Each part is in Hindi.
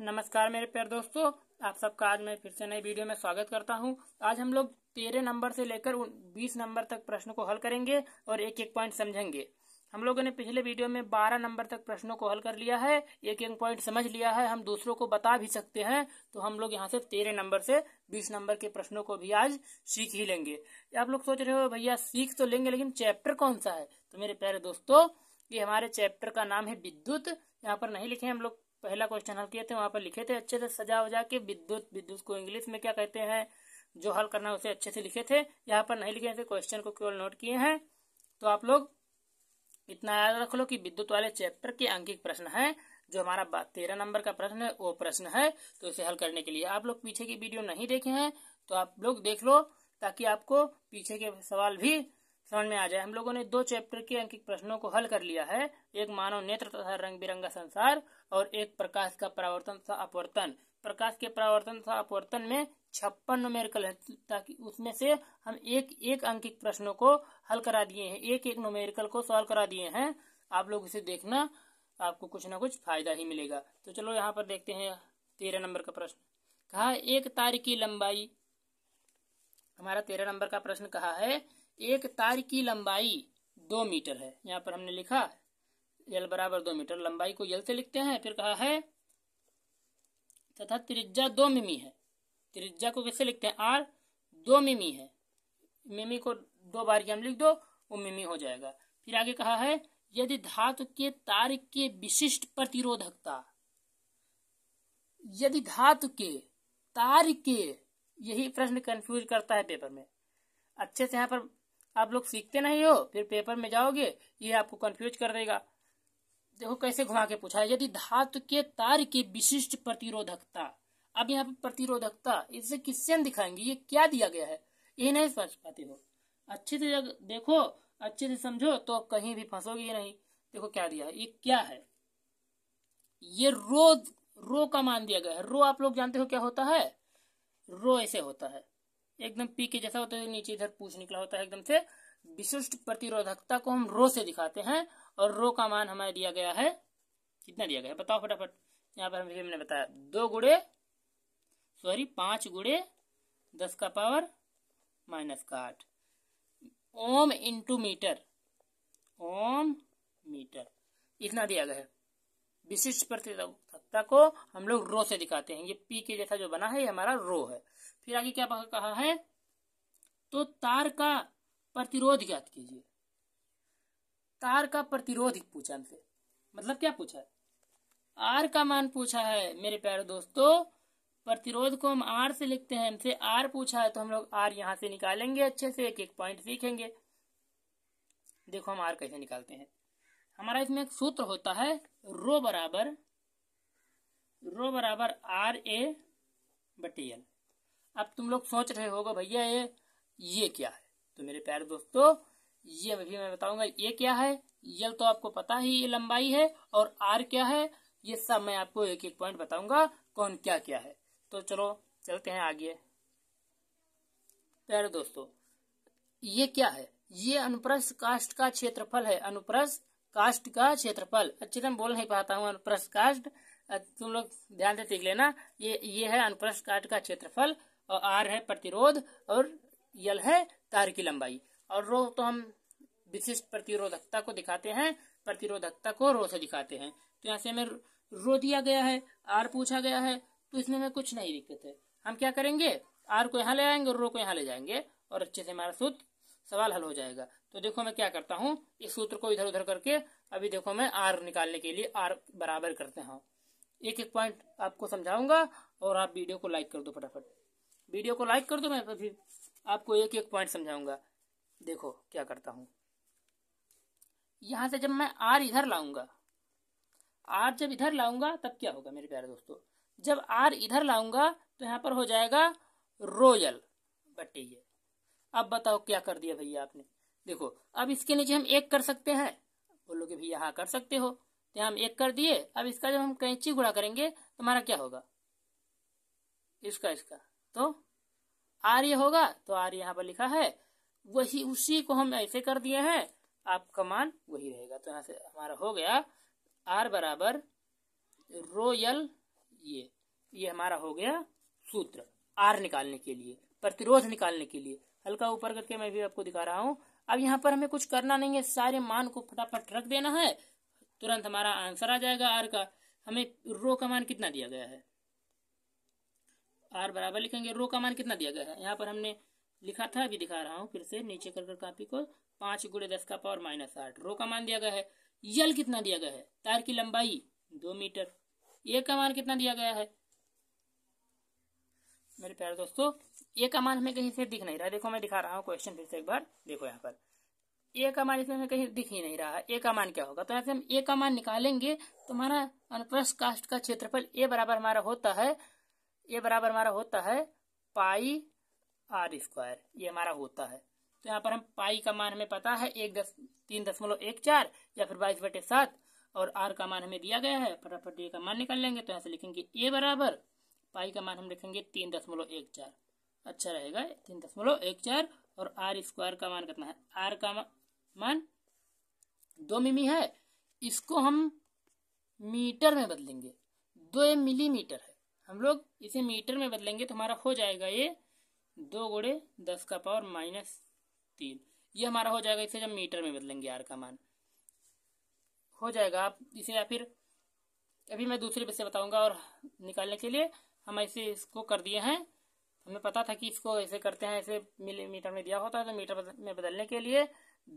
नमस्कार मेरे प्यार दोस्तों आप सबका आज मैं फिर से नई वीडियो में स्वागत करता हूं आज हम लोग तेरह नंबर से लेकर बीस नंबर तक प्रश्नों को हल करेंगे और एक एक पॉइंट समझेंगे हम लोगों ने पिछले वीडियो में बारह नंबर तक प्रश्नों को हल कर लिया है एक एक पॉइंट समझ लिया है हम दूसरों को बता भी सकते हैं तो हम लोग यहाँ से तेरह नंबर से बीस नंबर के प्रश्नों को भी आज सीख ही लेंगे आप लोग सोच रहे हो भैया सीख तो लेंगे लेकिन चैप्टर कौन सा है तो मेरे प्यारे दोस्तों ये हमारे चैप्टर का नाम है विद्युत यहाँ पर नहीं लिखे हम लोग पहला क्वेश्चन हल किए थे वहां पर लिखे थे अच्छे से सजा वजा के विद्युत विद्युत को इंग्लिश में क्या कहते हैं जो हल करना उसे अच्छे से लिखे थे यहाँ पर नहीं लिखे थे क्वेश्चन को केवल नोट किए हैं तो आप लोग इतना याद रख लो कि विद्युत वाले चैप्टर के अंकिक प्रश्न है जो हमारा तेरह नंबर का प्रश्न है वो प्रश्न है तो इसे हल करने के लिए आप लोग पीछे की वीडियो नहीं देखे हैं तो आप लोग देख लो ताकि आपको पीछे के सवाल भी समझ में आ जाए हम लोगों ने दो चैप्टर के अंकित प्रश्नों को हल कर लिया है एक मानव नेत्र तथा रंग बिरंगा संसार और एक प्रकाश का परावर्तन तथा अपवर्तन प्रकाश के परावर्तन तथा अपवर्तन में छप्पन नोमेरिकल है ताकि उसमें से हम एक एक अंकित प्रश्नों को हल करा दिए हैं एक एक नोमेरिकल को सॉल्व करा दिए हैं आप लोग इसे देखना आपको कुछ ना कुछ फायदा ही मिलेगा तो चलो यहाँ पर देखते हैं तेरह नंबर का प्रश्न कहा एक तार की लंबाई हमारा तेरह नंबर का प्रश्न कहा है एक तार की लंबाई दो मीटर है यहाँ पर हमने लिखा यल बराबर दो मीटर लंबाई को यल से लिखते हैं फिर कहा है तथा त्रिज्या दो मिमी है त्रिज्या को कैसे लिखते हैं आर दो मिमी है मिमी को दो बार के हम लिख दो वो मिमी हो जाएगा फिर आगे कहा है यदि धातु के तार के विशिष्ट प्रतिरोधकता यदि धातु के तार के यही प्रश्न कंफ्यूज करता है पेपर में अच्छे से यहाँ पर आप लोग सीखते नहीं हो फिर पेपर में जाओगे ये आपको कंफ्यूज कर देगा देखो कैसे घुमा के पूछा है यदि धातु के तार की विशिष्ट प्रतिरोधकता अब यहाँ पे प्रतिरोधकता इसे किससे दिखाएंगे ये क्या दिया गया है ये नहीं समझ पाते हो अच्छे से देखो अच्छे से समझो तो कहीं भी फंसोगे नहीं देखो क्या दिया है ये क्या है ये रो रो का मान दिया गया है रो आप लोग जानते हो क्या होता है रो ऐसे होता है एकदम पी के जैसा होता है नीचे इधर पूछ निकला होता है एकदम से विशिष्ट प्रतिरोधकता को हम रो से दिखाते हैं और रो का मान हमें दिया गया है कितना दिया गया है बताओ फटाफट यहाँ पर हमने बताया दो गुड़े सॉरी पांच गुड़े दस का पावर माइनस का आठ ohm into meter ohm meter इतना दिया गया है विशिष्ट प्रतिरोधकता को हम लोग रो से दिखाते हैं ये पी के जैसा जो बना है ये हमारा रो है फिर आगे क्या कहा है तो तार का प्रतिरोध ज्ञात कीजिए तार का प्रतिरोध पूछा हमसे मतलब क्या पूछा है आर का मान पूछा है मेरे प्यारे दोस्तों प्रतिरोध को हम आर से लिखते हैं हमसे आर पूछा है तो हम लोग आर यहां से निकालेंगे अच्छे से एक एक पॉइंट सीखेंगे देखो हम आर कैसे निकालते हैं हमारा इसमें एक सूत्र होता है रो बराबर रो बराबर आर ए बटी एल अब तुम लोग सोच रहे होगा भैया ये ये क्या है तो मेरे प्यारे दोस्तों ये अभी मैं बताऊंगा ये क्या है यल तो आपको पता ही ये लंबाई है और आर क्या है ये सब मैं आपको एक एक पॉइंट बताऊंगा कौन क्या क्या है तो चलो चलते हैं आगे प्यारे दोस्तों ये क्या है ये अनुप्रस्थ कास्ट का क्षेत्रफल है अनुप्रस्थ कास्ट का क्षेत्रफल अच्छे से बोल नहीं पाता हूँ अनुप्रस्थ कास्ट तुम लोग ध्यान से लेना ये ये है अनुप्रस्थ कास्ट का क्षेत्रफल और आर है प्रतिरोध और यल है तार की लंबाई और रो तो हम विशिष्ट प्रतिरोधकता को दिखाते हैं प्रतिरोधकता को रो से दिखाते हैं तो यहाँ से हमें रो दिया गया है आर पूछा गया है तो इसमें हमें कुछ नहीं दिक्कत है हम क्या करेंगे आर को यहाँ ले आएंगे और रो को यहाँ ले जाएंगे और अच्छे से हमारा सूत्र सवाल हल हो जाएगा तो देखो मैं क्या करता हूँ इस सूत्र को इधर उधर करके अभी देखो मैं आर निकालने के लिए आर बराबर करते हूँ एक एक पॉइंट आपको समझाऊंगा और आप वीडियो को लाइक कर दो फटाफट वीडियो को लाइक कर दो मैं फिर आपको एक एक पॉइंट समझाऊंगा देखो क्या करता हूं यहां से जब मैं आर इधर लाऊंगा आर जब इधर लाऊंगा तब क्या होगा मेरे प्यारे दोस्तों जब आर इधर लाऊंगा तो यहां पर हो जाएगा रोयल बट्टे ये अब बताओ क्या कर दिया भैया आपने देखो अब इसके नीचे हम एक कर सकते हैं बोलो कि भैया हाँ कर सकते हो तो हम एक कर दिए अब इसका जब हम कैंची गुड़ा करेंगे तो हमारा क्या होगा इसका इसका तो आर्य होगा तो आर्य यहाँ पर लिखा है वही उसी को हम ऐसे कर दिए हैं आपका मान वही रहेगा तो यहाँ से हमारा हो गया आर बराबर रोयल ये ये हमारा हो गया सूत्र आर निकालने के लिए प्रतिरोध निकालने के लिए हल्का ऊपर करके मैं भी आपको दिखा रहा हूँ अब यहाँ पर हमें कुछ करना नहीं है सारे मान को फटाफट रख देना है तुरंत हमारा आंसर आ जाएगा आर का हमें रो का मान कितना दिया गया है आर बराबर लिखेंगे रो का मान कितना दिया गया है यहाँ पर हमने लिखा था अभी दिखा रहा हूँ फिर से नीचे कर कर कापी को पांच गुड़े दस का पावर माइनस आठ रो का मान दिया गया है यल कितना दिया गया है तार की लंबाई दो मीटर ए का मान कितना दिया गया है मेरे प्यारे दोस्तों ए का मान हमें कहीं से दिख नहीं रहा देखो मैं दिखा रहा हूँ क्वेश्चन फिर से एक बार देखो यहाँ पर ए का मान इसमें हमें कहीं दिख ही नहीं रहा है ए का मान क्या होगा तो ऐसे हम ए का मान निकालेंगे तो हमारा अनुप्रस्थ कास्ट का क्षेत्रफल ए बराबर हमारा होता है ये बराबर हमारा होता है पाई आर स्क्वायर ये हमारा होता है तो यहाँ पर हम पाई का मान हमें पता है एक दस तीन दशमलव एक चार या फिर बाईस बटे सात और आर का मान हमें दिया गया है फटाफट ये का मान निकाल लेंगे तो यहाँ से लिखेंगे ए बराबर पाई का मान हम लिखेंगे तीन दशमलव एक चार अच्छा रहेगा तीन दशमलव एक चार और आर स्क्वायर का मान कितना है आर का मान दो मिमी है इसको हम मीटर में बदलेंगे दो मिलीमीटर है हम लोग इसे मीटर में बदलेंगे तो हमारा हो जाएगा ये दो गुड़े दस का पावर माइनस तीन ये हमारा हो जाएगा इसे जब मीटर में बदलेंगे आर का मान हो जाएगा आप इसे या फिर अभी मैं दूसरे विषय बताऊंगा और निकालने के लिए हम ऐसे इसको कर दिए हैं हमें पता था कि इसको ऐसे करते हैं ऐसे मिलीमीटर में दिया होता है तो मीटर में बदलने के लिए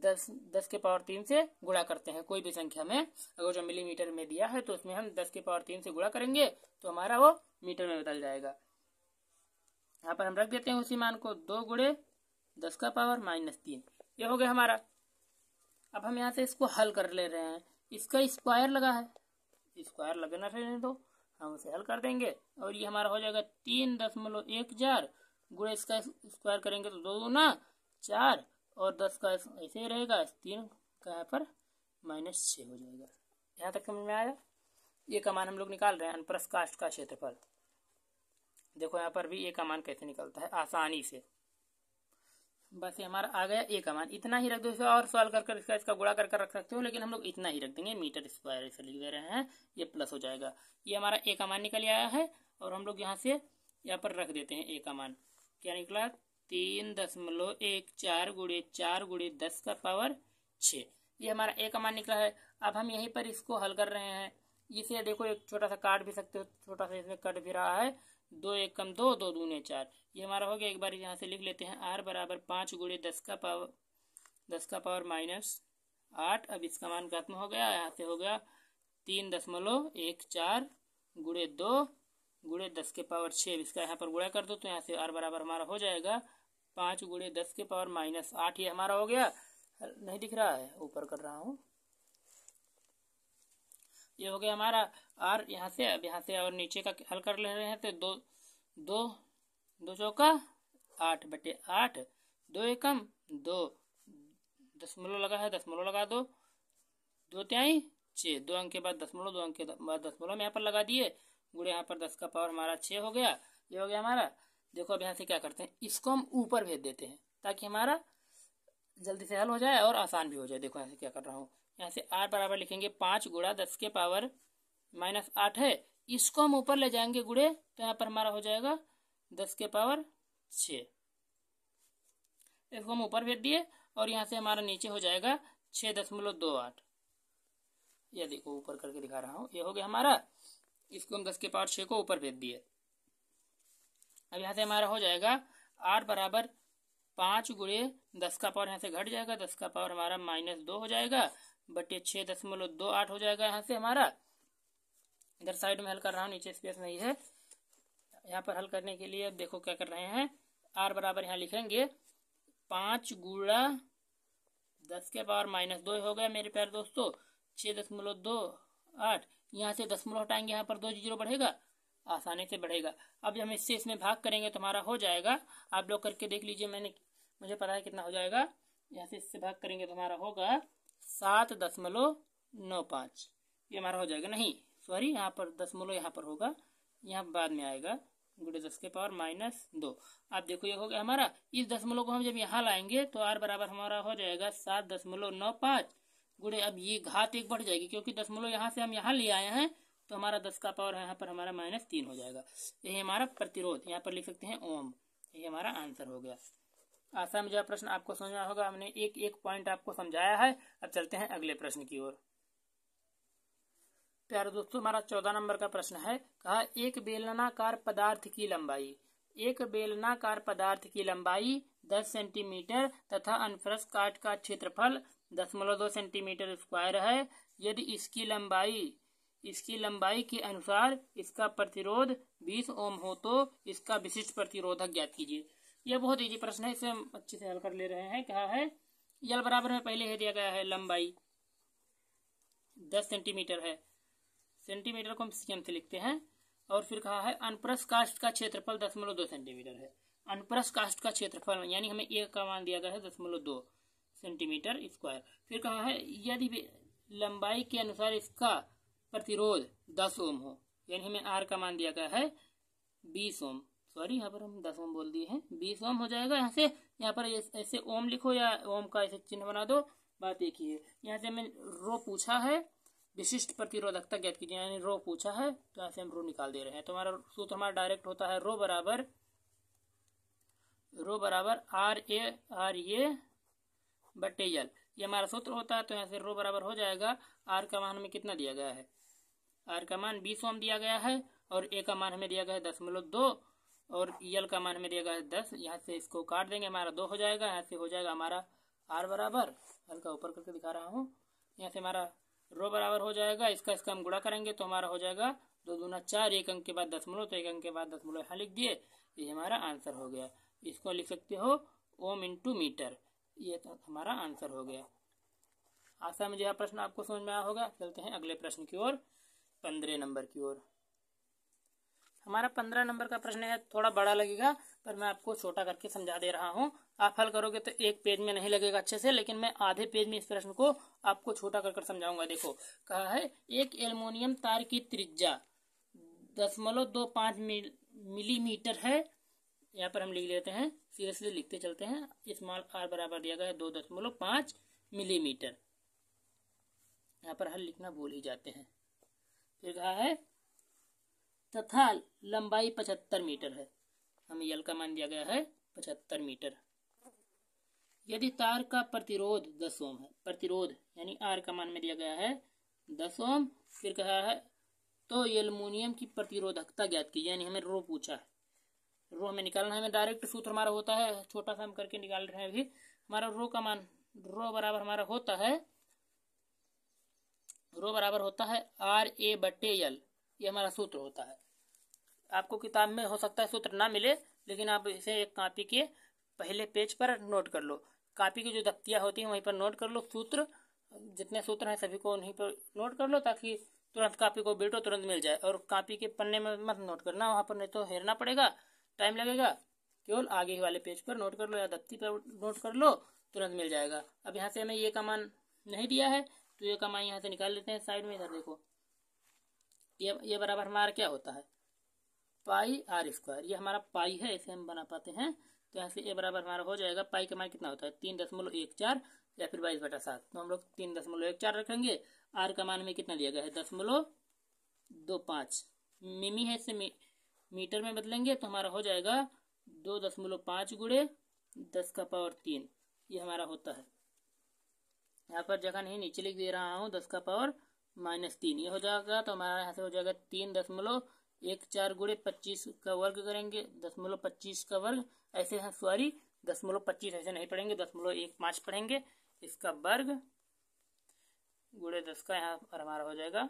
दस दस के पावर तीन से गुणा करते हैं कोई भी संख्या में अगर जो मिलीमीटर में दिया है तो उसमें हम दस के पावर तीन से गुणा करेंगे तो हमारा वो मीटर में बदल जाएगा यहाँ पर हम रख देते हैं उसी मान को दो गुड़े दस का पावर माइनस तीन ये हो गया हमारा अब हम यहाँ से इसको हल कर ले रहे हैं इसका स्क्वायर लगा है स्क्वायर लगना रहने दो तो हम उसे हल कर देंगे और ये हमारा हो जाएगा तीन दशमलव एक चार गुड़े इसका स्क्वायर करेंगे तो दो ना चार और दस का ऐसे ही रहेगा तीन का यहाँ पर माइनस छः हो जाएगा यहाँ तक समझ में आया ये कमान हम लोग निकाल रहे हैं अनप्रस कास्ट का क्षेत्रफल देखो यहाँ पर भी ये कमान कैसे निकलता है आसानी से बस ये हमारा आ गया एक अमान इतना ही रख दो इसे और सॉल्व कर कर इसका इसका गुड़ा कर कर रख सकते हो लेकिन हम लोग इतना ही रख देंगे मीटर स्क्वायर ऐसे लिख दे रहे हैं ये प्लस हो जाएगा ये हमारा एक अमान निकल आया है और हम लोग यहाँ से यहाँ पर रख देते हैं एक अमान क्या निकला तीन दशमलव एक चार गुड़े चार गुड़े दस का पावर छ ये हमारा एक मान निकला है अब हम यहीं पर इसको हल कर रहे हैं इसे देखो एक छोटा सा काट भी सकते हो छोटा सा इसमें कट भी रहा है दो एक कम दो दो दूने चार ये हमारा हो गया एक बार यहाँ से लिख लेते हैं आर बराबर पाँच गुड़े दस का पावर दस का पावर माइनस आठ अब इसका मान खत्म हो गया यहाँ से हो गया तीन दशमलव एक चार गुड़े दो गुड़े दस के पावर छः इसका यहाँ पर गुड़ा कर दो तो यहाँ से आर बराबर हमारा हो जाएगा पाँच गुड़े दस के पावर माइनस आठ ये हमारा हो गया नहीं दिख रहा है ऊपर कर रहा हूँ ये हो गया हमारा और यहाँ से अब यहाँ से और नीचे का हल कर ले रहे हैं तो दो दो दो चौका आठ बटे आठ दो एकम दो दशमलव लगा है दशमलव लगा दो दो त्याई छः दो अंक के बाद दशमलव दो अंक के बाद दशमलव में यहाँ पर लगा दिए गुड़े यहाँ पर दस का पावर हमारा छः हो गया ये हो गया हमारा देखो अब यहाँ से क्या करते हैं इसको हम ऊपर भेज देते हैं ताकि हमारा जल्दी से हल हो जाए और आसान भी हो जाए देखो यहाँ से क्या कर रहा हूँ यहाँ से आर बराबर लिखेंगे पाँच गुड़ा दस के पावर माइनस आठ है इसको हम ऊपर ले जाएंगे गुड़े तो यहाँ पर हमारा हो जाएगा दस के पावर छ इसको हम ऊपर भेज दिए और यहाँ से हमारा नीचे हो जाएगा छः दशमलव दो आठ यह देखो ऊपर करके दिखा रहा हूँ ये हो गया हमारा इसको हम दस के पावर छः को ऊपर भेज दिए अब यहाँ से हमारा हो जाएगा आर बराबर पाँच गुड़े दस का पावर यहाँ से घट जाएगा दस का पावर हमारा माइनस दो हो जाएगा बटे छः दशमलव दो आठ हो जाएगा यहाँ से हमारा इधर साइड में हल कर रहा हूँ नीचे स्पेस नहीं है यहाँ पर हल करने के लिए अब देखो क्या कर रहे हैं आर बराबर यहाँ लिखेंगे पाँच गुड़ा दस के पावर माइनस दो हो गया मेरे प्यारे दोस्तों छः दशमलव दो आठ यहाँ से दशमलव हटाएंगे यहाँ पर दो जीरो बढ़ेगा आसानी से बढ़ेगा अब हम इससे इसमें भाग करेंगे तो हमारा हो जाएगा आप लोग करके देख लीजिए मैंने मुझे पता है कितना हो जाएगा यहाँ से इससे भाग करेंगे तो हमारा होगा सात दशमलव नौ पाँच ये हमारा हो जाएगा नहीं सॉरी यहाँ पर दशमलव यहाँ पर होगा यहाँ बाद में आएगा गुड़े दस के पावर माइनस दो आप देखो ये हो गया हमारा इस दशमलव को हम जब यहाँ लाएंगे तो आर बराबर हमारा हो जाएगा सात दशमलव नौ पाँच गुड़े अब ये घात एक बढ़ जाएगी क्योंकि दशमलव यहाँ से हम यहाँ ले आए हैं तो हमारा दस का पावर यहाँ पर हमारा माइनस तीन हो जाएगा यही हमारा प्रतिरोध यहाँ पर लिख सकते हैं ओम यही हमारा आंसर हो गया आशा में जो प्रश्न आपको समझना होगा हमने एक एक पॉइंट आपको समझाया है अब चलते हैं अगले प्रश्न की ओर प्यारे दोस्तों हमारा चौदह नंबर का प्रश्न है कहा एक बेलनाकार पदार्थ की लंबाई एक बेलनाकार पदार्थ की लंबाई दस सेंटीमीटर तथा अनफ्रस काट का क्षेत्रफल दशमलव दो सेंटीमीटर स्क्वायर है यदि इसकी लंबाई इसकी लंबाई के अनुसार इसका प्रतिरोध 20 ओम हो तो इसका विशिष्ट प्रतिरोधक ज्ञात कीजिए यह बहुत ईजी प्रश्न है इसे हम अच्छे से हल कर ले रहे हैं कहा है यल बराबर में पहले है दिया गया है लंबाई 10 सेंटीमीटर है सेंटीमीटर को हम सीएम से लिखते हैं और फिर कहा है अनप्रस कास्ट का क्षेत्रफल दशमलव दो सेंटीमीटर है अनप्रस कास्ट का क्षेत्रफल यानी हमें एक का मान दिया गया है दशमलव दो सेंटीमीटर स्क्वायर फिर कहा है यदि लंबाई के अनुसार इसका प्रतिरोध दस ओम हो यानी हमें आर का मान दिया गया है बीस ओम सॉरी यहाँ पर हम दस ओम बोल दिए हैं बीस ओम हो जाएगा यहाँ से यहाँ पर ऐसे ओम लिखो या ओम का ऐसे चिन्ह बना दो बात एक ही है यहाँ से हमें रो पूछा है विशिष्ट प्रतिरोधकता ज्ञात कीजिए यानी रो पूछा है तो यहाँ से हम रो निकाल दे रहे हैं तो हमारा सूत्र हमारा डायरेक्ट होता है रो बराबर रो बराबर आर ए आर ए बटे यल ये हमारा सूत्र होता है तो यहाँ से रो बराबर हो जाएगा आर का मान हमें कितना दिया गया है आर का मान बीस ओम दिया गया है और ए का मान हमें दिया गया है दशमलव दो और यल का मान हमें दिया गया है दस यहाँ से इसको काट देंगे हमारा दो हो जाएगा यहाँ से हो जाएगा हमारा आर बराबर हल्का ऊपर करके दिखा रहा हूँ यहाँ से हमारा रो बराबर हो जाएगा इसका इसका हम गुड़ा करेंगे तो हमारा हो जाएगा दो दूना चार एक अंक के बाद दशमलव तो एक अंक के बाद दशमलव यहाँ लिख दिए ये हमारा आंसर हो गया इसको लिख सकते हो ओम इंटू मीटर ये तो हमारा आंसर हो गया आशा मुझे यह प्रश्न आपको समझ में आया होगा चलते हैं अगले प्रश्न की ओर पंद्रह नंबर की ओर हमारा पंद्रह नंबर का प्रश्न है थोड़ा बड़ा लगेगा पर मैं आपको छोटा करके समझा दे रहा हूँ आप हल करोगे तो एक पेज में नहीं लगेगा अच्छे से लेकिन मैं आधे पेज में इस प्रश्न को आपको छोटा कर समझाऊंगा देखो कहा है एक एल्युमिनियम तार की त्रिज्या दशमलव दो पाँच मिलीमीटर है यहाँ पर हम लिख लेते हैं सीधे सीधे लिखते चलते हैं स्मॉल आर बराबर दिया गया है दो दशमलव पाँच मिलीमीटर यहाँ पर हल लिखना भूल ही जाते हैं लिखा है तथा लंबाई पचहत्तर मीटर है हमें यल का मान दिया गया है पचहत्तर मीटर यदि तार का प्रतिरोध दस ओम है प्रतिरोध यानी आर का मान में दिया गया है दस ओम फिर कहा है तो एलमोनियम की प्रतिरोधकता ज्ञात की यानी हमें रो पूछा है रो हमें निकालना है हमें डायरेक्ट सूत्र हमारा होता है छोटा सा हम करके निकाल रहे हैं अभी हमारा रो का मान रो बराबर हमारा होता है रो बराबर होता है आर ए बटे एल ये हमारा सूत्र होता है आपको किताब में हो सकता है सूत्र ना मिले लेकिन आप इसे एक कापी के पहले पेज पर नोट कर लो कापी की जो दफ्तियाँ होती हैं वहीं पर नोट कर लो सूत्र जितने सूत्र हैं सभी को उन्हीं पर नोट कर लो ताकि तुरंत कापी को बेटो तुरंत मिल जाए और कापी के पन्ने में मत नोट करना वहाँ पर नहीं तो हेरना पड़ेगा टाइम लगेगा केवल आगे वाले पेज पर नोट कर लो या दत्ती पर नोट कर लो तुरंत मिल जाएगा अब यहाँ से हमें ये कमान नहीं दिया है तो ये कमाई यहाँ से निकाल लेते हैं साइड में इधर देखो ये ये बराबर हमारा क्या होता है पाई आर स्क्वायर ये हमारा पाई है इसे हम बना पाते हैं तो यहाँ से ए बराबर हमारा हो जाएगा पाई का मान कितना होता है तीन दशमलव एक चार या फिर बाईस बटा सात तो हम लोग तीन दशमलव एक चार रखेंगे आर का मान में कितना दिया गया है दशमलव दो पाँच मिमी है इसे मी, मीटर में बदलेंगे तो हमारा हो जाएगा दो दशमलव पाँच गुड़े दस का पावर तीन ये हमारा होता है यहाँ पर जगह नहीं नीचे लिख दे रहा हूँ दस का पावर माइनस तीन ये हो जाएगा तो हमारा यहाँ से हो जाएगा तीन दशमलव एक चार गुड़े पच्चीस का वर्ग करेंगे दशमलव पच्चीस का वर्ग ऐसे हैं सॉरी दशमलव पच्चीस ऐसे नहीं पढ़ेंगे दशमलव एक पाँच पढ़ेंगे इसका वर्ग गुड़े दस का यहाँ पर हमारा हो जाएगा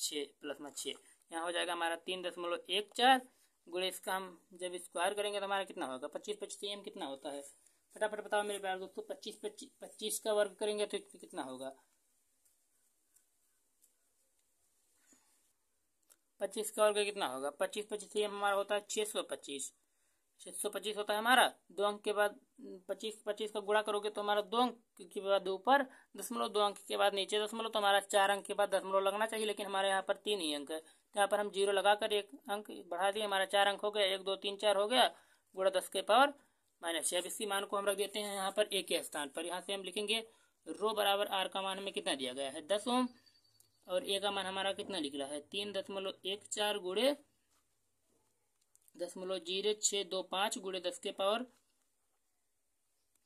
छः प्लस में छः यहाँ हो जाएगा हमारा तीन दशमलव एक चार गुड़े इसका हम जब स्क्वायर करेंगे तो हमारा कितना होगा पच्चीस पच्चीस एम कितना होता है फटाफट बताओ मेरे प्यार दोस्तों पच्चीस पच्चीस पच्चीस का वर्ग करेंगे तो कितना होगा पच्चीस का वर्ग कितना होगा पच्चीस पच्चीस हमारा होता है छह सौ पच्चीस छह सौ पच्चीस होता है हमारा दो अंक के बाद पच्चीस पच्चीस का गुणा करोगे तो हमारा दो अंक के बाद ऊपर दशमलव दो अंक के बाद नीचे दशमलव तो हमारा चार अंक के बाद दशमलव लगना चाहिए लेकिन हमारे यहाँ पर तीन ही अंक है तो यहाँ पर हम जीरो लगाकर एक अंक बढ़ा दिए हमारा चार अंक हो गया एक दो तीन चार हो गया गुणा दस के पावर माइनस छः अब इसी मान को हम रख देते हैं यहाँ पर ए के स्थान पर यहाँ से हम लिखेंगे रो बराबर आर का मान हमें कितना दिया गया है दस ओम और ए का मान हमारा कितना लिख रहा है तीन दशमलव एक चार गुड़े दशमलव जीरो छः दो पाँच गुड़े दस के पावर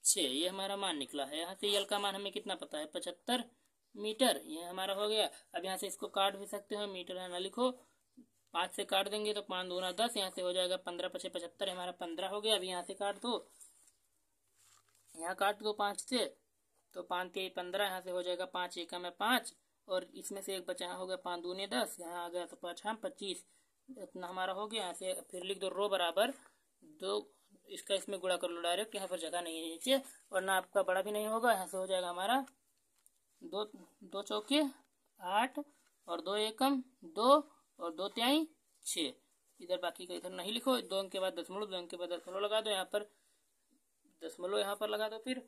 छः ये हमारा मान निकला है यहाँ से यल का मान हमें कितना पता है पचहत्तर मीटर ये हमारा हो गया अब यहाँ से इसको काट भी सकते हो मीटर है ना लिखो पाँच से काट देंगे तो पाँच दोना दस यहाँ से हो जाएगा पंद्रह पचे पचहत्तर हमारा पंद्रह हो गया अभी यहाँ से काट दो यहाँ काट दो पाँच से तो पाँच तेई पंद्रह यहाँ से हो जाएगा पाँच एकम है पाँच और इसमें से एक बचा हो गया पाँच दूने दस यहाँ आ गया तो पाँच हम हाँ, पच्चीस इतना हमारा हो गया यहाँ से फिर लिख दो रो बराबर दो इसका इसमें गुड़ा कर लो डायरेक्ट यहाँ पर जगह नहीं है नीचे और ना आपका बड़ा भी नहीं होगा यहाँ से हो जाएगा हमारा दो दो चौके आठ और दो एकम दो और दो त्याई छ इधर बाकी का इधर नहीं लिखो दो अंक के बाद दशमलव दो अंक के बाद दशमलव लगा दो यहाँ पर दशमलव यहाँ पर लगा दो फिर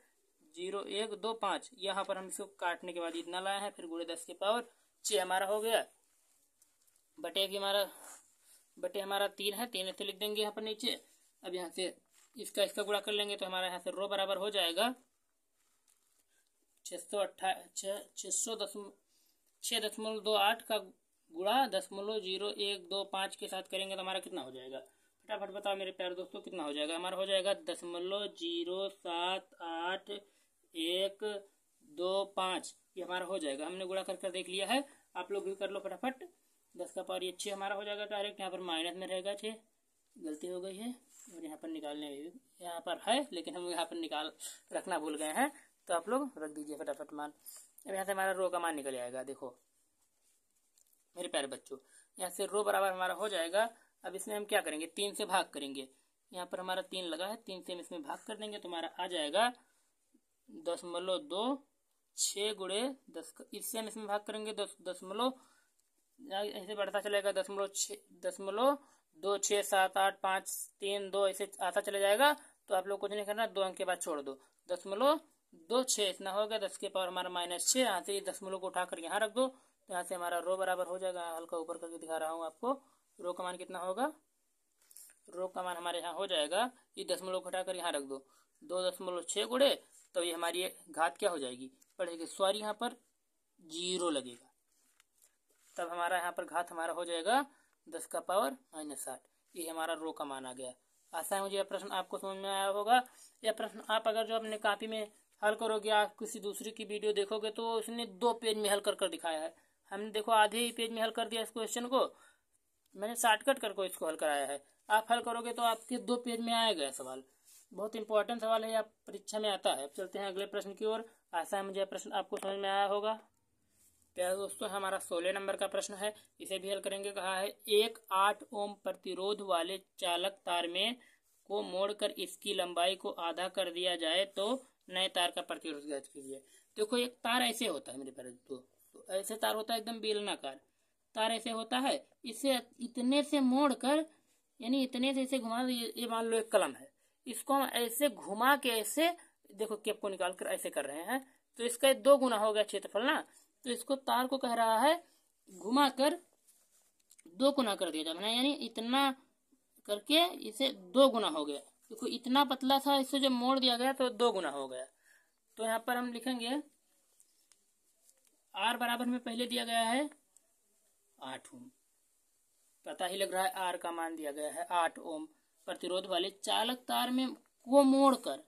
जीरो एक दो पांच यहाँ पर हम इसको काटने के बाद इतना लाया है फिर गुड़े दस के पावर छ हमारा हो गया बटे की हमारा बटे हमारा तीन है तीन ऐसे लिख देंगे यहाँ पर नीचे अब यहाँ से इसका इसका गुड़ा कर लेंगे तो हमारा यहाँ से रो बराबर हो जाएगा छह सौ अट्ठा छह सौ दशमलव छह दशमलव दो आठ का गुड़ा दशमलव जीरो एक दो पाँच के साथ करेंगे तो हमारा कितना हो जाएगा फटाफट बताओ मेरे प्यारे दोस्तों कितना हो जाएगा हमारा हो जाएगा दशमलव जीरो सात आठ एक दो पाँच ये हमारा हो जाएगा हमने गुड़ा कर कर देख लिया है आप लोग भी कर लो फटाफट दस का पावर ये छः हमारा हो जाएगा डायरेक्ट यहाँ पर माइनस में रहेगा छः गलती हो गई है और यहाँ पर निकालने यहाँ पर है लेकिन हम यहाँ पर निकाल रखना भूल गए हैं तो आप लोग रख दीजिए फटाफट मान अब यहाँ से हमारा रो का मान निकल जाएगा देखो मेरे प्यारे बच्चों यहाँ से रो बराबर हमारा हो जाएगा अब इसमें हम क्या करेंगे तीन से भाग करेंगे यहाँ पर हमारा तीन लगा है तीन से हम इसमें भाग कर देंगे तो हमारा आ जाएगा दशमलव दो छः गुड़े दस इससे हम इसमें भाग करेंगे दस दशमलव ऐसे बढ़ता चलेगा दशमलव छः दशमलव दो छः सात आठ पाँच तीन दो ऐसे आता चला जाएगा तो आप लोग कुछ नहीं करना दो अंक के बाद छोड़ दो दशमलव दो छः इतना हो गया दस के पावर हमारा माइनस छः यहाँ से दशमलव को कर यहाँ रख दो तो यहाँ से हमारा रो बराबर हो जाएगा हल्का ऊपर करके दिखा रहा हूँ आपको रो का मान कितना होगा रो का मान हमारे यहाँ हो जाएगा ये दशमलव घटा कर यहाँ रख दो दो दशमलव छः गुड़े तो ये हमारी घात क्या हो जाएगी पढ़ेगी सॉरी यहाँ पर जीरो लगेगा तब हमारा यहाँ पर घात हमारा हो जाएगा दस का पावर माइनस साठ ये हमारा रो का मान आ गया आशा है मुझे यह प्रश्न आपको समझ में आया होगा यह प्रश्न आप अगर जो अपने कापी में हल करोगे आप किसी दूसरे की वीडियो देखोगे तो उसने दो पेज में हल कर कर दिखाया है हमने देखो आधे ही पेज में हल कर दिया इस क्वेश्चन को मैंने शॉर्टकट करके इसको हल कराया है आप हल करोगे तो आपके दो पेज में आएगा सवाल बहुत इंपॉर्टेंट सवाल है आप परीक्षा में आता है चलते हैं अगले प्रश्न की ओर आशा है मुझे प्रश्न आपको समझ में आया होगा प्यारे दोस्तों हमारा सोलह नंबर का प्रश्न है इसे भी हल करेंगे कहा है एक आठ ओम प्रतिरोध वाले चालक तार में को मोड़कर इसकी लंबाई को आधा कर दिया जाए तो नए तार का प्रतिरोध ज्ञात कीजिए देखो एक तार ऐसे होता है मेरे प्यारे दोस्तों ऐसे तार होता है एकदम बेलनाकार तार ऐसे होता है इसे इतने से मोड़ कर यानी इतने से ऐसे घुमा ये मान लो एक कलम है इसको हम ऐसे घुमा के ऐसे देखो केप को निकाल कर ऐसे कर रहे हैं तो इसका दो गुना हो गया क्षेत्रफल ना तो इसको तार को कह रहा है घुमा कर दो गुना कर दिया जाए यानी इतना करके इसे दो गुना हो गया क्योंकि इतना पतला था इसे जब मोड़ दिया गया तो दो गुना हो गया तो यहाँ पर हम लिखेंगे आर बराबर में पहले दिया गया है आठ ओम पता ही लग रहा है आर का मान दिया गया है आठ ओम प्रतिरोध वाले चालक तार में को मोड़कर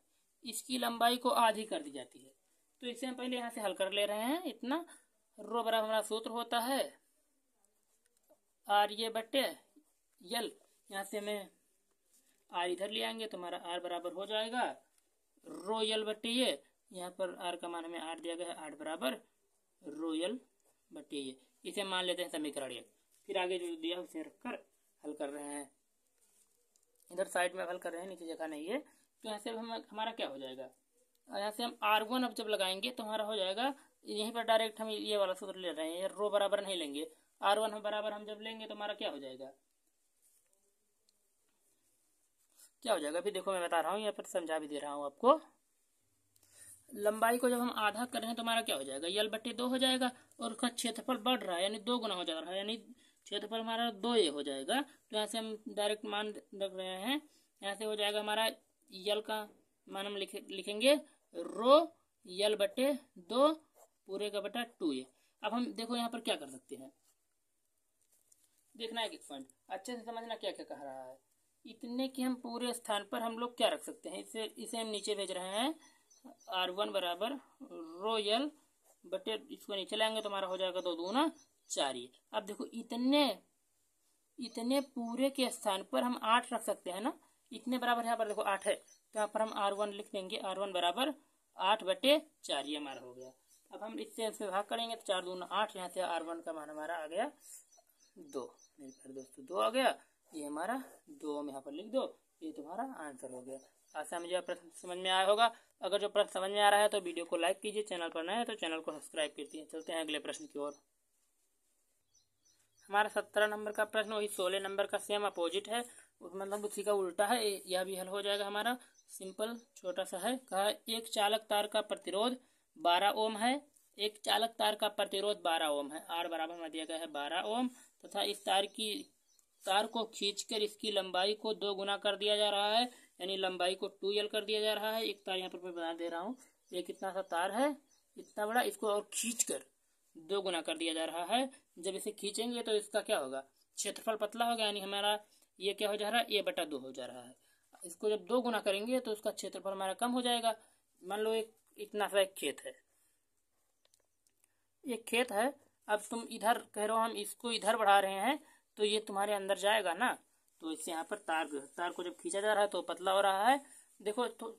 इसकी लंबाई को आधी कर दी जाती है तो इसे हम पहले यहाँ से हल कर ले रहे हैं इतना रो बराबर हमारा सूत्र होता है आर ये बटे यल यहाँ से हमें आर इधर ले आएंगे तो हमारा आर बराबर हो जाएगा रो यल बटे ये यहाँ पर आर का मान हमें आर दिया गया है आठ बराबर रोयल बटे ये इसे मान लेते हैं समीकरण एक फिर आगे जो दिया उसे रखकर हल कर रहे हैं इधर साइड में हल कर रहे हैं नीचे जगह नहीं है तो यहाँ से हम हमारा क्या हो जाएगा यहाँ से हम आर वन अब जब लगाएंगे तो हमारा हो जाएगा यहीं पर डायरेक्ट हम ये वाला सूत्र ले रहे हैं रो बराबर नहीं लेंगे आर वन हम बराबर हम जब लेंगे तो हमारा क्या हो जाएगा क्या हो जाएगा अभी देखो मैं बता रहा हूँ यहाँ पर समझा भी दे रहा हूँ आपको लंबाई को जब हम आधा कर रहे हैं तो हमारा क्या हो जाएगा यल बट्टे दो हो जाएगा और उसका क्षेत्रफल बढ़ रहा है यानी दो गुना हो जा रहा है यानी क्षेत्रफल हमारा दो ए हो जाएगा तो यहाँ से हम डायरेक्ट मान रख रहे हैं यहाँ से हो जाएगा हमारा यल का मान हम लिखे, लिखेंगे रो यल बट्टे दो पूरे का बटा टू ए अब हम देखो यहाँ पर क्या कर सकते हैं देखना है एक पॉइंट अच्छे से समझना क्या क्या कह रहा है इतने के हम पूरे स्थान पर हम लोग क्या रख सकते हैं इसे इसे हम नीचे भेज रहे हैं आर वन बराबर रो एल बटे इसको नीचे लाएंगे तो हमारा हो जाएगा दो दूना चार ये अब देखो इतने इतने पूरे के स्थान पर हम आठ रख सकते हैं ना इतने बराबर यहाँ पर देखो आठ है तो यहाँ पर हम आर वन लिख देंगे आर वन बराबर आठ बटे चार ये हमारा हो गया अब हम इससे इससे भाग करेंगे तो चार दूना आठ यहाँ से आर वन का मान हमारा आ गया दो मेरे प्यारे दोस्तों दो आ गया ये हमारा दो हम यहाँ पर लिख दो ये तुम्हारा आंसर हो गया आशा मुझे प्रश्न समझ में आया होगा अगर जो प्रश्न समझ में आ रहा है तो वीडियो को लाइक कीजिए चैनल पर नए हैं तो चैनल को सब्सक्राइब दीजिए चलते हैं अगले प्रश्न की ओर हमारा सत्रह नंबर का प्रश्न वही सोलह नंबर का सेम अपोजिट है मतलब उसी का उल्टा है यह भी हल हो जाएगा हमारा सिंपल छोटा सा है कहा एक चालक तार का प्रतिरोध बारह ओम है एक चालक तार का प्रतिरोध बारह ओम है आर बराबर हमारा दिया गया है बारह ओम तथा इस तार की तार को खींचकर इसकी लंबाई को दो गुना कर दिया जा रहा है यानी लंबाई को टू एल कर दिया जा रहा है एक तार यहाँ पर मैं बना दे रहा हूँ ये कितना सा तार है इतना बड़ा इसको और खींच कर दो गुना कर दिया जा रहा है जब इसे खींचेंगे तो इसका क्या होगा क्षेत्रफल पतला होगा यानी हमारा ये क्या हो जा रहा है ए बटा दो हो जा रहा है इसको जब दो गुना करेंगे तो उसका क्षेत्रफल हमारा कम हो जाएगा मान लो एक इतना सा एक खेत है एक खेत है अब तुम इधर कह रहे हो हम इसको इधर बढ़ा रहे हैं तो ये तुम्हारे अंदर जाएगा ना तो इससे यहाँ पर तार तार को जब खींचा जा रहा है तो पतला हो रहा है देखो तो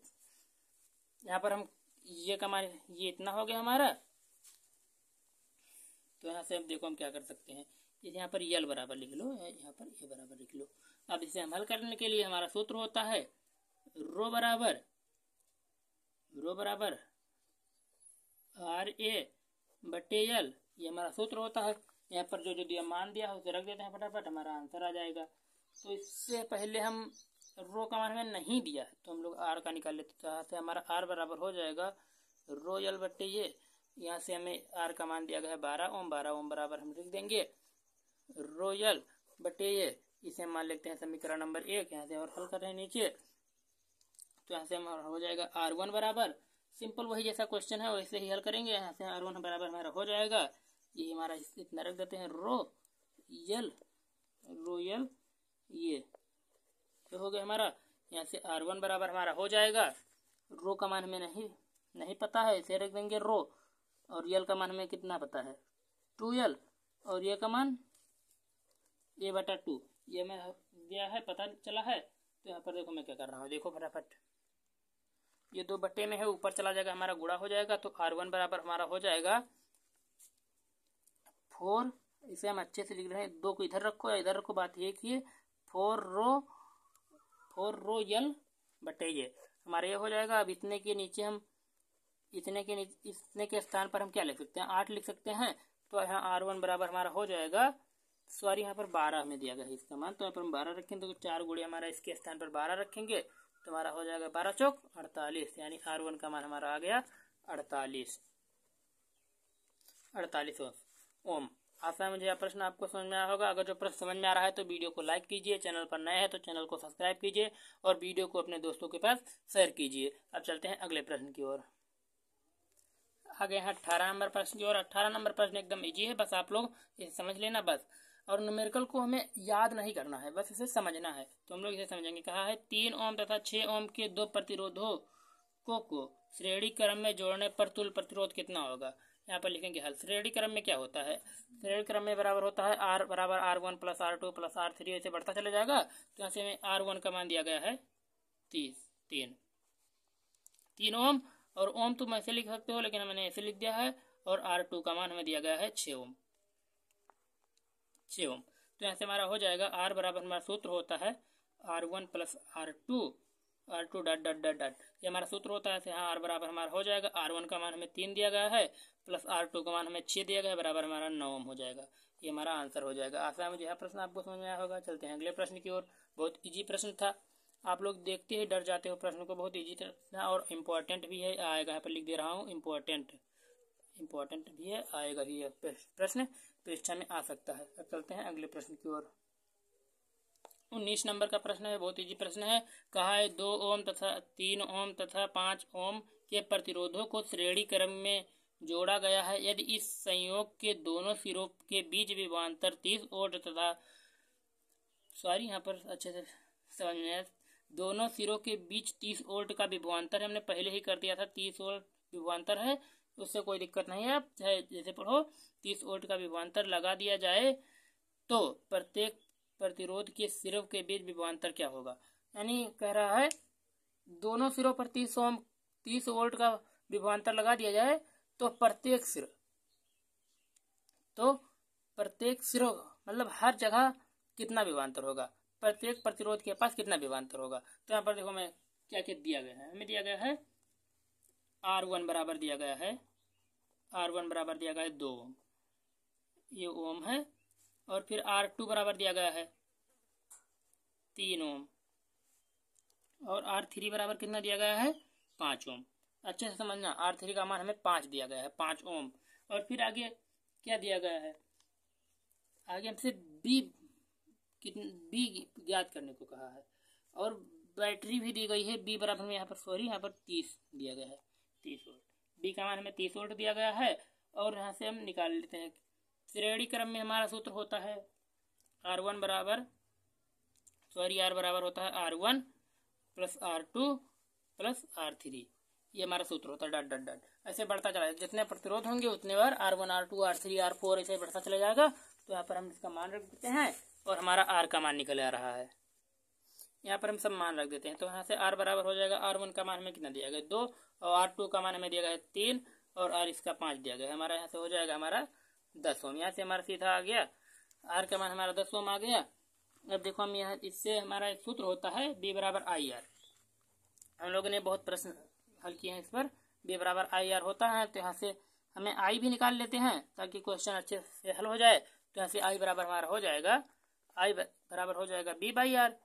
यहाँ पर हम ये कमा ये इतना हो गया हमारा तो यहाँ से अब देखो हम क्या कर सकते हैं यहाँ पर यल बराबर लिख लो यहाँ पर ए बराबर लिख लो अब इसे हम हल करने के लिए हमारा सूत्र होता है रो बराबर रो बराबर आर ए बटे यल ये हमारा सूत्र होता है यहाँ पर जो जो दिया मान दिया उसे रख देते हैं फटाफट हमारा आंसर आ जाएगा तो इससे पहले हम रो का मान हमें नहीं दिया है तो हम लोग आर का निकाल लेते तो से हमारा आर बराबर हो जाएगा रो यल बट्टे ये यहाँ से हमें आर का मान दिया गया है बारह ओम बारह ओम बराबर हम लिख देंगे रोयल बटे ये इसे मान लेते हैं समीकरण नंबर एक यहाँ से और हल कर रहे हैं नीचे तो यहाँ से हमारा हो जाएगा आर वन बराबर सिंपल वही जैसा क्वेश्चन है वैसे ही हल करेंगे यहाँ से आर वन बराबर हमारा हो जाएगा ये हमारा इतना रख देते हैं रो यल रोयल ये ये तो हो गया हमारा यहाँ से आर वन बराबर हमारा हो जाएगा रो का मान हमें नहीं नहीं पता है इसे रख देंगे रो और यल का मान हमें कितना पता है टू यल और ये का मान ए बटा टू ये मैं दिया है पता चला है तो यहाँ पर देखो मैं क्या कर रहा हूँ देखो फटाफट ये दो बट्टे में है ऊपर चला जाएगा हमारा गुड़ा हो जाएगा तो आर वन बराबर हमारा हो जाएगा फोर इसे हम अच्छे से लिख रहे हैं दो को इधर रखो या इधर रखो बात ये की रो यल बटे ये हमारा ये हो जाएगा अब इतने के नीचे हम इतने के नीचे इतने के स्थान पर हम क्या लिख सकते हैं आठ लिख सकते हैं तो यहाँ आर वन बराबर हमारा हो जाएगा सॉरी यहाँ पर बारह हमें दिया गया है इसका मान तो यहाँ पर हम बारह रखें तो चार गुड़े हमारा इसके स्थान पर बारह रखेंगे तो हमारा हो जाएगा बारह चौक अड़तालीस यानी आर वन का मान हमारा आ गया अड़तालीस अड़तालीस ओम आशा है मुझे यह प्रश्न आपको समझ में आया होगा अगर जो प्रश्न समझ में आ रहा है तो वीडियो को लाइक कीजिए चैनल पर नए हैं तो चैनल को सब्सक्राइब कीजिए और वीडियो को अपने दोस्तों के पास शेयर कीजिए अब चलते हैं अगले प्रश्न की ओर आगे हैं अट्ठारह नंबर प्रश्न की ओर अट्ठारह नंबर प्रश्न एकदम ईजी है बस आप लोग इसे समझ लेना बस और न्यूमेरिकल को हमें याद नहीं करना है बस इसे समझना है तो हम लोग इसे समझेंगे कहा है तीन ओम तथा छह ओम के दो प्रतिरोधों को को श्रेणी क्रम में जोड़ने पर तुल प्रतिरोध कितना होगा यहाँ पर लिखेंगे हल श्रेणी क्रम में क्या होता है श्रेणी क्रम में बराबर होता है आर बराबर R one plus R two plus R three ऐसे बढ़ता चला जाएगा तो यहाँ से हमें आर वन का मान दिया गया है तीस तीन तीन ओम और ओम तुम ऐसे लिख सकते हो लेकिन मैंने ऐसे लिख दिया है और आर टू का मान हमें दिया गया है छः ओम छः ओम तो यहाँ से हमारा हो जाएगा आर बराबर हमारा सूत्र होता है R one plus R two R two dot dot dot dot ये हमारा सूत्र होता है यहाँ आर बराबर हमारा हो जाएगा आर वन का मान हमें तीन दिया गया है प्लस आर टू का मान हमें छः दिया गया बराबर हमारा नौ हो जाएगा ये हमारा आंसर हो जाएगा आशा है मुझे यह प्रश्न आपको समझ में आया होगा चलते हैं अगले प्रश्न की ओर बहुत ईजी प्रश्न था आप लोग देखते ही डर जाते हो प्रश्न को बहुत ईजी था और इम्पोर्टेंट भी है आएगा यहाँ पर लिख दे रहा हूँ इम्पोर्टेंट इम्पोर्टेंट भी है आएगा भी है प्रश्न परीक्षा में आ सकता है अब चलते हैं अगले प्रश्न की ओर उन्नीस नंबर का प्रश्न है बहुत इजी प्रश्न है कहा है दो ओम तथा तीन ओम तथा पांच ओम के प्रतिरोधों को श्रेणी क्रम में जोड़ा गया है यदि इस संयोग के दोनों सिरों के बीच विमांतर तीस वोल्ट तथा सॉरी यहाँ पर अच्छे से समझ में आया दोनों सिरों के बीच तीस ओल्ट का विभवान्तर हमने पहले ही कर दिया था तीस ओल्ट विभवान्तर है उससे कोई दिक्कत नहीं है आप चाहे जैसे पढ़ो तीस ओल्ट का विभवान्तर लगा दिया जाए तो प्रत्येक प्रतिरोध के सिरों के बीच विभवान्तर क्या होगा यानी कह रहा है दोनों सिरों पर तीस ओम तीस वोल्ट का विभवान्तर लगा दिया जाए तो प्रत्येक सिर तो प्रत्येक सिर मतलब हर जगह कितना विभांतर होगा प्रत्येक प्रतिरोध के पास कितना विभांतर होगा तो यहाँ पर देखो मैं क्या क्या दिया गया है हमें दिया गया है आर वन बराबर दिया गया है आर वन बराबर दिया गया है दो ओम ये ओम है और फिर आर टू बराबर दिया गया है तीन ओम और आर थ्री बराबर कितना दिया गया है पाँच ओम अच्छे से समझना आर थ्री का मान हमें पाँच दिया गया है पाँच ओम और फिर आगे क्या दिया गया है आगे हमसे बी बी ज्ञात करने को कहा है और बैटरी भी दी गई है बी बराबर में यहाँ पर सॉरी यहाँ पर तीस दिया गया है तीस वोल्ट बी का मान हमें तीस वोल्ट दिया गया है और यहाँ से हम निकाल लेते हैं श्रेणी क्रम में हमारा सूत्र होता है आर वन बराबर सॉरी आर बराबर होता है R one plus R two plus R three ये हमारा सूत्र होता है डट डट डट ऐसे बढ़ता चला जाएगा जितने प्रतिरोध होंगे उतने बार R one R two R three R four ऐसे बढ़ता चला जाएगा तो यहाँ पर हम इसका मान रख देते हैं और हमारा आर का मान निकल आ रहा है यहाँ पर हम सब मान रख देते हैं तो यहाँ से आर बराबर हो जाएगा आर वन का मान हमें कितना दिया गया दो और आर टू का मान हमें दिया गया तीन और आर इसका पाँच दिया गया हमारा यहाँ से हो जाएगा हमारा दस ओम यहाँ से हमारा सीधा आ गया आर का मान हमारा दस ओम आ गया अब देखो हम यहाँ इससे हमारा एक सूत्र होता है बी बराबर आई आर हम लोगों ने बहुत प्रश्न हल किए हैं इस पर बे बराबर आई आर होता है तो यहाँ से हमें आई भी निकाल लेते हैं ताकि क्वेश्चन अच्छे से हल हो जाए तो यहाँ से आई बराबर हमारा हो जाएगा आई बराबर हो जाएगा बी बाई आर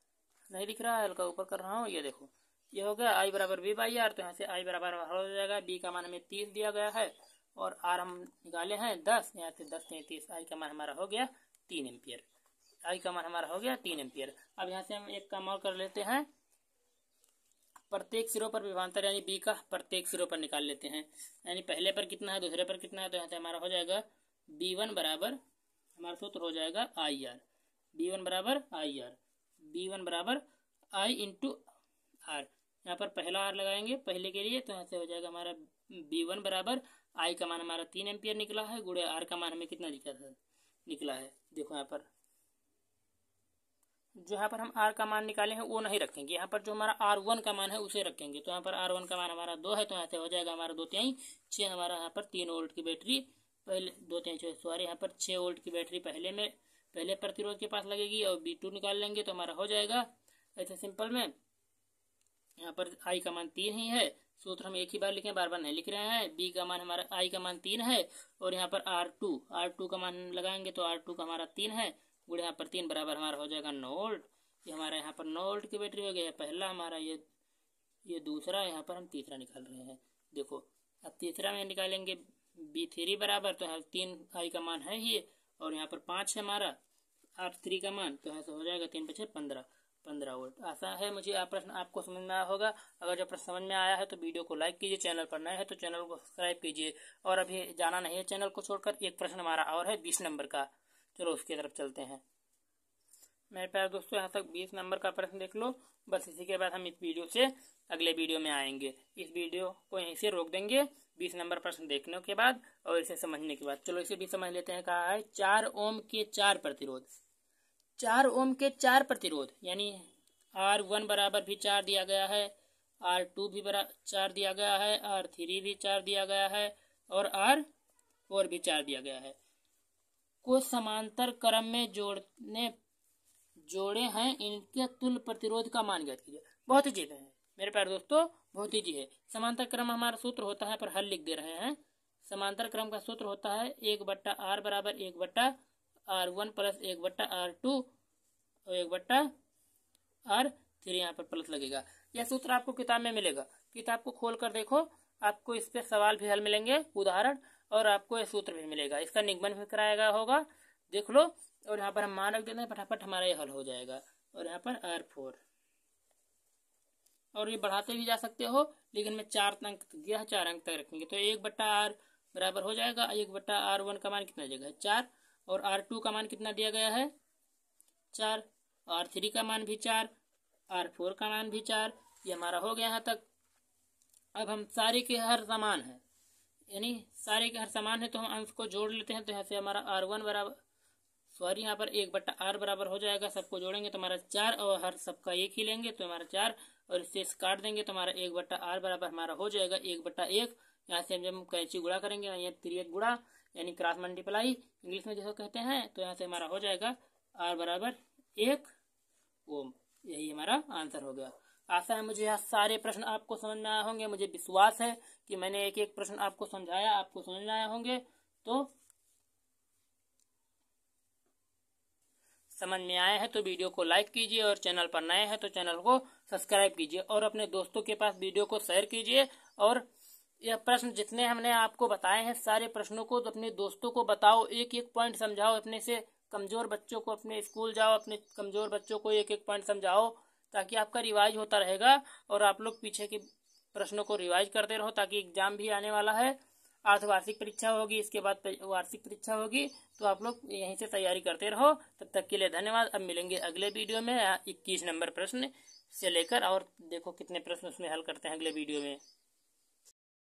नहीं दिख रहा है हल्का ऊपर कर रहा हूँ ये देखो ये हो गया आई बराबर बी बाई आर तो यहाँ से आई बराबर हो जाएगा बी का मान हमें तीस दिया गया है और आर हम निकाले हैं दस यहाँ से दस नहीं तीस आई का मान हमारा हो गया तीन एम्पियर आई का मान हमारा हो गया तीन एम्पियर अब यहाँ से हम एक काम और कर लेते हैं प्रत्येक सिरों पर विभांतर यानी बी का प्रत्येक सिरों पर निकाल लेते हैं यानी पहले पर कितना है दूसरे पर कितना है तो यहाँ से हमारा हो जाएगा बी वन बराबर हमारा सूत्र हो जाएगा आई आर बी वन बराबर आई आर बी वन बराबर आई इंटू आर यहाँ पर पहला आर लगाएंगे पहले के लिए तो यहाँ से हो जाएगा हमारा बी वन बराबर आई का मान हमारा तीन एम्पियर निकला है गुड़े आर का मान हमें कितना निकला है निकला है देखो यहाँ पर जो यहाँ पर हम आर का मान निकाले हैं वो नहीं रखेंगे यहाँ पर जो हमारा आर वन का मान है उसे रखेंगे तो यहाँ पर आर वन का मान हमारा दो है तो यहाँ से हो जाएगा हमारा दो त्याई छः हमारा यहाँ पर तीन वोल्ट की बैटरी पहले दो त्याई सॉरी यहाँ पर छः वोल्ट की बैटरी पहले में पहले प्रतिरोध के पास लगेगी और बी टू निकाल लेंगे तो हमारा हो जाएगा ऐसे सिंपल में यहाँ पर आई का मान तीन ही है सूत्र हम एक ही बार लिखे बार बार नहीं लिख रहे हैं बी का मान हमारा आई का मान तीन है और यहाँ पर आर टू आर टू का मान लगाएंगे तो आर टू का हमारा तीन है गुड़ यहाँ पर तीन बराबर हमारा हो जाएगा नौ वोल्ट ये हमारा यहाँ पर नौ वोल्ट की बैटरी हो गया पहला हमारा ये ये दूसरा यहाँ पर हम तीसरा निकाल रहे हैं देखो अब तीसरा में निकालेंगे बी थ्री बराबर तो यहाँ तीन आई का मान है ये और यहाँ पर पाँच है हमारा आर थ्री का मान तो यहाँ से हो जाएगा तीन पचे पंद्रह पंद्रह वोल्ट आशा है मुझे आप प्रश्न आपको समझ में आया होगा अगर जो प्रश्न समझ में आया है तो वीडियो को लाइक कीजिए चैनल पर नए है तो चैनल को सब्सक्राइब कीजिए और अभी जाना नहीं है चैनल को छोड़कर एक प्रश्न हमारा और है बीस नंबर का चलो उसकी तरफ चलते हैं मेरे प्यारे दोस्तों यहाँ तक बीस नंबर का प्रश्न देख लो बस इसी के बाद हम इस वीडियो से अगले वीडियो में आएंगे इस वीडियो को यहीं से रोक देंगे बीस नंबर प्रश्न देखने के बाद और इसे समझने के बाद चलो इसे भी समझ लेते हैं कहा है चार ओम के चार प्रतिरोध चार ओम के चार प्रतिरोध यानी आर वन बराबर भी चार दिया गया है आर टू भी बरा चार दिया गया है आर थ्री भी चार दिया गया है और आर फोर भी चार दिया गया है को समांतर क्रम में जोड़ने जोड़े हैं इनके तुल प्रतिरोध का मान ज्ञात कीजिए बहुत ही चीजें हैं मेरे प्यार दोस्तों बहुत ही जी है समांतर क्रम हमारा सूत्र होता है पर हल लिख दे रहे हैं समांतर क्रम का सूत्र होता है एक बट्टा आर बराबर एक बट्टा आर वन प्लस एक बट्टा आर टू और एक बट्टा आर थ्री यहाँ पर प्लस लगेगा यह सूत्र आपको किताब में मिलेगा किताब को खोल कर देखो आपको इस पे सवाल भी हल मिलेंगे उदाहरण और आपको यह सूत्र भी मिलेगा इसका निगमन भी कराया होगा देख लो और यहाँ पर हम मान रख देते हैं फटाफट हमारा ये हल हो जाएगा और यहाँ पर आर फोर और ये बढ़ाते भी जा सकते हो लेकिन मैं चार अंक यह चार अंक तक रखेंगे तो एक बट्टा आर बराबर हो जाएगा एक बट्टा आर वन का मान कितना जगह है चार और आर टू का मान कितना दिया गया है चार आर थ्री का मान भी चार आर फोर का मान भी चार ये हमारा हो गया यहाँ तक अब हम सारे के हर समान है यानी सारे के हर समान है तो हम अंश को जोड़ लेते हैं तो यहाँ से हमारा आर वन बराबर सॉरी यहाँ पर एक बट्टा आर बराबर हो जाएगा सबको जोड़ेंगे तो हमारा चार और हर सबका एक ही लेंगे तो हमारा चार और इससे काट देंगे तो हमारा एक बट्टा आर बराबर हमारा हो जाएगा एक बट्टा एक यहाँ से हम जब कैची गुड़ा करेंगे यहाँ त्रियक गुड़ा यानी क्रॉस मल्टीप्लाई इंग्लिश में जैसे कहते हैं तो यहाँ से हमारा हो जाएगा आर बराबर एक ओम यही हमारा आंसर हो गया आशा है मुझे यह सारे प्रश्न आपको समझ में आए होंगे मुझे विश्वास है कि मैंने एक एक प्रश्न आपको समझाया आपको समझ में आए होंगे तो समझ में आए हैं तो वीडियो को लाइक कीजिए और चैनल पर नए हैं तो चैनल को सब्सक्राइब कीजिए और अपने दोस्तों के पास वीडियो को शेयर कीजिए और यह प्रश्न जितने हमने आपको बताए हैं सारे प्रश्नों को तो अपने दोस्तों को बताओ एक एक पॉइंट समझाओ अपने से कमजोर बच्चों को अपने स्कूल जाओ अपने कमजोर बच्चों को एक एक पॉइंट समझाओ ताकि आपका रिवाइज होता रहेगा और आप लोग पीछे के प्रश्नों को रिवाइज करते रहो ताकि एग्जाम भी आने वाला है वार्षिक परीक्षा होगी इसके बाद वार्षिक परीक्षा होगी तो आप लोग यहीं से तैयारी करते रहो तब तक के लिए धन्यवाद अब मिलेंगे अगले वीडियो में इक्कीस नंबर प्रश्न से लेकर और देखो कितने प्रश्न उसमें हल करते हैं अगले वीडियो में